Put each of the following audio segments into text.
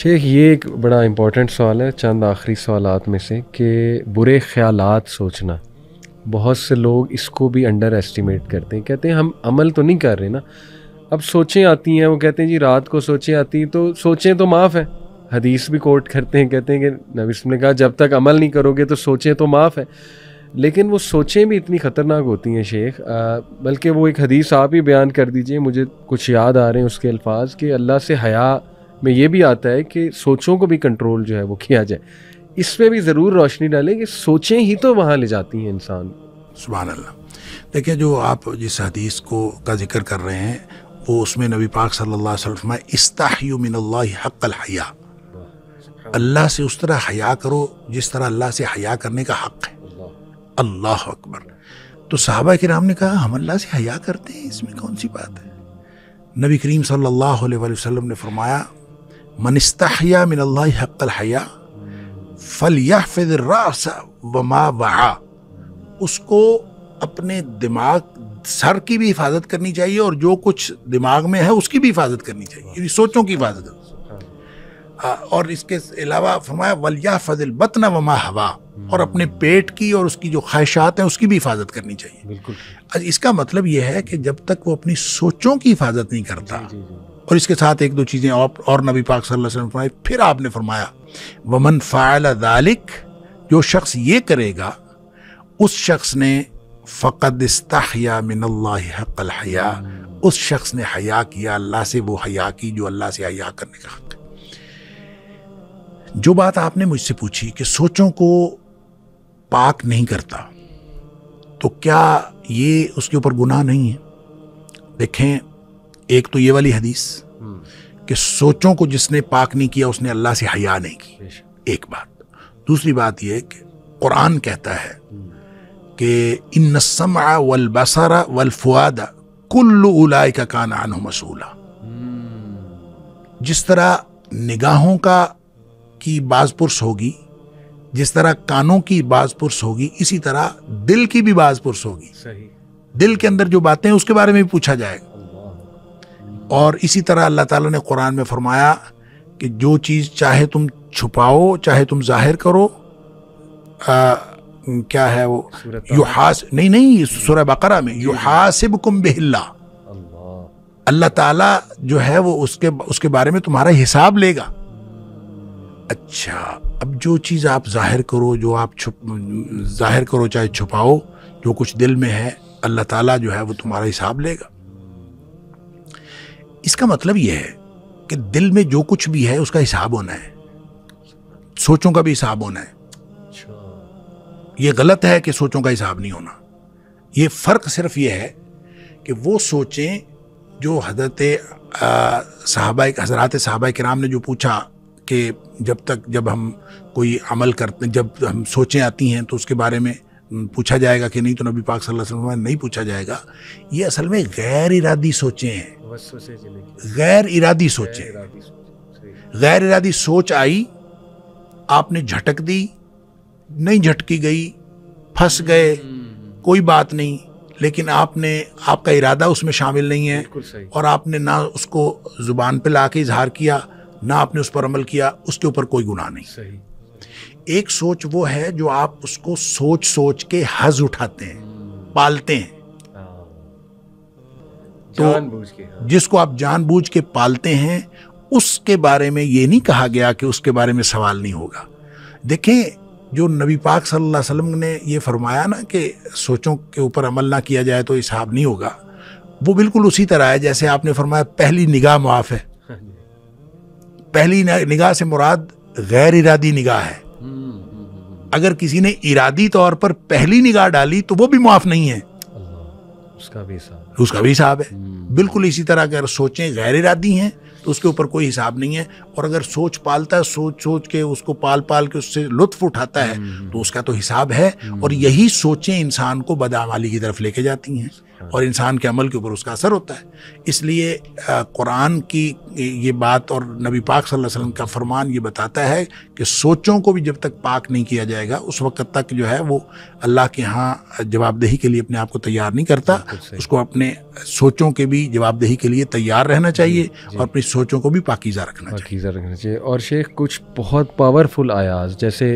शेख ये एक बड़ा इम्पोर्टेंट सवाल है चंद आखिरी सवाल में से कि बुरे ख्याल सोचना बहुत से लोग इसको भी अंडर एस्टिमेट करते हैं कहते हैं हम अमल तो नहीं कर रहे ना अब सोचें आती हैं वो कहते हैं जी रात को सोचें आती हैं तो सोचें तो माफ़ है हदीस भी कोट करते हैं कहते हैं कि नबीस ने कहा जब तक अमल नहीं करोगे तो सोचें तो माफ़ है लेकिन वो सोचें भी इतनी ख़तरनाक होती हैं शेख बल्कि वो एक हदीस आप ही बयान कर दीजिए मुझे कुछ याद आ रहे हैं उसके अल्फाज कि अल्लाह से हया में ये भी आता है कि सोचों को भी कंट्रोल जो है वो किया जाए इसमें भी ज़रूर रोशनी डालें कि सोचें ही तो वहाँ ले जाती हैं इंसान सुबह अल्लाह देखिए जो आप जिस हदीस को का जिक्र कर रहे हैं वो उसमें नबी पाक सल्लल्लाहु अलैहि वसल्लम मिनल्लाहि हया अल्लाह से उस तरह हया करो जिस तरह अल्लाह से हया करने का हक़ है अल्लाह अकबर तो साहबा के नाम ने कहा हम अल्लाह से हया करते हैं इसमें कौन सी बात है नबी करीम सल्लल्लाहु अलैहि वसल्लम ने फरमाया मनस्तया मिनल्ला हक़ल हया फल वमा वहा उसको अपने दिमाग सर की भी हिफाजत करनी चाहिए और जो कुछ दिमाग में है उसकी भी हिफाजत करनी चाहिए सोचों की हिफाजत हाँ। हाँ, और इसके अलावा फरमाया वलिया फजल बतना वमा हवा और अपने पेट की और उसकी जो ख्वाहिशात हैं उसकी भी हिफाजत करनी चाहिए बिल्कुल इसका मतलब यह है कि जब तक वो अपनी सोचों की हिफाजत नहीं करता जी, जी, जी। और इसके साथ एक दो चीज़ें और, और नबी पाक सल्लल्लाहु अलैहि वसल्लम फिर आपने फरमाया वमन फ़ायल दालिक जो शख्स ये करेगा उस शख्स ने फ़कद इस्तिया उस शख्स ने हया किया अल्लाह से वो हया की जो अल्लाह से हया करने का हक है जो बात आपने मुझसे पूछी कि सोचों को पाक नहीं करता तो क्या ये उसके ऊपर गुनाह नहीं है देखें एक तो ये वाली हदीस हम्म। कि सोचों को जिसने पाक नहीं किया उसने अल्लाह से हया नहीं की एक बात दूसरी बात यह कि कुरान कहता है हम्म। कि इन वल बसरा वल फुआदा कुल्लू उलाय का कान आन मसूला हम्म। जिस तरह निगाहों का की बाजपुरस होगी जिस तरह कानों की बाजपुरस होगी इसी तरह दिल की भी बाजपुरस होगी सही दिल के अंदर जो बातें उसके बारे में भी पूछा जाएगा और इसी तरह अल्लाह ताला ने कुरान में फरमाया कि जो चीज़ चाहे तुम छुपाओ चाहे तुम जाहिर करो आ, क्या है वो युहास नहीं नहीं सूरह बकरा में युहासिब कुम बिल्ला अल्लाह ताला जो है वो उसके उसके बारे में तुम्हारा हिसाब लेगा अच्छा अब जो चीज़ आप जाहिर करो जो आप छुप जाहिर करो चाहे छुपाओ जो कुछ दिल में है अल्लाह ताला जो है वो तुम्हारा हिसाब लेगा इसका मतलब यह है कि दिल में जो कुछ भी है उसका हिसाब होना है सोचों का भी हिसाब होना है अच्छा। यह गलत है कि सोचों का हिसाब नहीं होना यह फ़र्क सिर्फ यह है कि वो सोचें जो हजरत साहबा हजरात साहबा कराम ने जो पूछा कि जब तक जब हम कोई अमल करते जब हम सोचें आती हैं तो उसके बारे में पूछा जाएगा कि नहीं तो नबी पाक सल्लल्लाहु अलैहि वसल्लम नहीं पूछा जाएगा ये असल में गैर इरादी सोचे हैं गैर इरादी सोचे गैर इरादी सोच आई आपने झटक दी नहीं झटकी गई फंस गए हम्म। कोई बात नहीं लेकिन आपने आपका इरादा उसमें शामिल नहीं है और आपने ना उसको ज़ुबान पे ला के इजहार किया ना आपने उस पर अमल किया उसके ऊपर कोई गुनाह नहीं एक सोच वो है जो आप उसको सोच सोच के हज उठाते हैं पालते हैं हाँ। तो हाँ। जिसको आप जानबूझ के पालते हैं उसके बारे में ये नहीं कहा गया कि उसके बारे में सवाल नहीं होगा देखें जो नबी पाक सल्लल्लाहु अलैहि वसल्लम ने ये फरमाया ना कि सोचों के ऊपर अमल ना किया जाए तो हिसाब नहीं होगा वो बिल्कुल उसी तरह है जैसे आपने फरमाया पहली निगाह माफ़ है हाँ पहली निगाह से मुराद गैर इरादी निगाह है हम्म, हम्म, हम्म, अगर किसी ने इरादी तौर पर पहली निगाह डाली तो वो भी माफ नहीं है उसका भी हिसाब उसका भी हिसाब है बिल्कुल इसी तरह अगर सोचें गैर इरादी हैं तो उसके ऊपर कोई हिसाब नहीं है और अगर सोच पालता है सोच सोच के उसको पाल पाल के उससे लुत्फ उठाता है हम्म। तो उसका तो हिसाब है हम्म। और यही सोचें इंसान को बदामाली की तरफ लेके जाती हैं हाँ। और इंसान के अमल के ऊपर उसका असर होता है इसलिए कुरान की ये बात और नबी पाक सल्लल्लाहु अलैहि वसल्लम का फरमान ये बताता है कि सोचों को भी जब तक पाक नहीं किया जाएगा उस वक्त तक जो है वो अल्लाह के यहाँ जवाबदेही के लिए अपने आप को तैयार नहीं करता उसको अपने सोचों के भी जवाबदेही के लिए तैयार रहना चाहिए और अपनी सोचों को भी पाकिजा रखना पाकिजा रखना चाहिए और शेख कुछ बहुत पावरफुल आयाज जैसे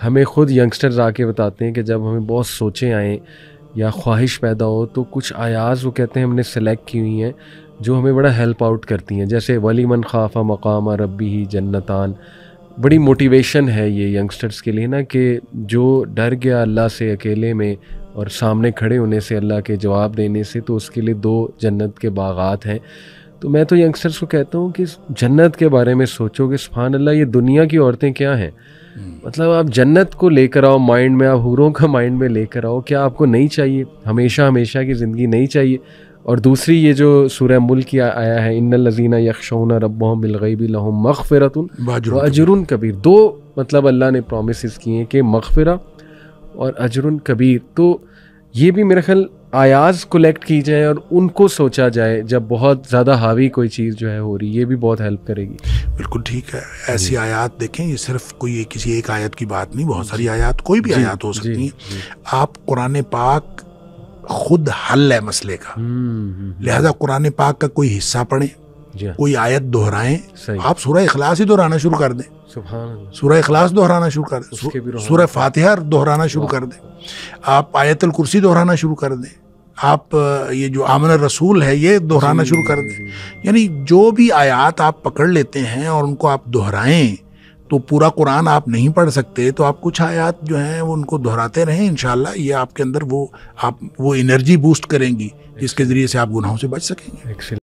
हमें ख़ुद यंगस्टर्स आके बताते हैं कि जब हमें बहुत सोचें आएँ या ख्वाहिश पैदा हो तो कुछ आयाज वो कहते हैं हमने सेलेक्ट की हुई हैं जो हमें बड़ा हेल्प आउट करती हैं जैसे वली मन खाफा मकाम रबी ही जन्नतान बड़ी मोटिवेशन है ये यंगस्टर्स के लिए ना कि जो डर गया अल्लाह से अकेले में और सामने खड़े होने से अल्लाह के जवाब देने से तो उसके लिए दो जन्नत के बागात हैं तो मैं तो यंगस्टर्स को कहता हूँ कि जन्नत के बारे में सोचो कि सुबहान अल्लाह ये दुनिया की औरतें क्या हैं हम्म। मतलब आप जन्नत को लेकर आओ माइंड में आप हूरों का माइंड में लेकर आओ क्या आपको नहीं चाहिए हमेशा हमेशा की ज़िंदगी नहीं चाहिए और दूसरी ये जो सूर्य मुल की आया है इन लजीना यकशोन रब बिलगैबी लहम अजरुन कबीर दो मतलब अल्लाह ने प्रोमिस किए हैं कि मखफरा और अजरुन कबीर तो ये भी मेरे ख्याल आयाज कलेक्ट की जाए और उनको सोचा जाए जब बहुत ज़्यादा हावी कोई चीज़ जो है हो रही है ये भी बहुत हेल्प करेगी बिल्कुल ठीक है ऐसी आयात देखें ये सिर्फ कोई किसी एक आयत की बात नहीं बहुत सारी आयात कोई भी आयात हो सकती है आप कुरान पाक खुद हल है मसले का हम्म, हम्म, हम्म। लिहाजा कुरान पाक का कोई हिस्सा पढ़ें हाँ। कोई आयत दोहराएं आप सूर्य इखलास ही दोहराना शुरू कर दें सूर्य इखलास दोहराना शुरू कर दें सूर्य फातिहा दोहराना शुरू कर दें आप आयतल कुर्सी दोहराना शुरू कर दें आप ये जो आमन रसूल है ये दोहराना शुरू कर दें यानी जो भी आयात आप पकड़ लेते हैं और उनको आप दोहराएं तो पूरा कुरान आप नहीं पढ़ सकते तो आप कुछ आयात जो हैं वो उनको दोहराते रहें इन ये आपके अंदर वो आप वो एनर्जी बूस्ट करेंगी जिसके ज़रिए से आप गुनाहों से बच सकेंगे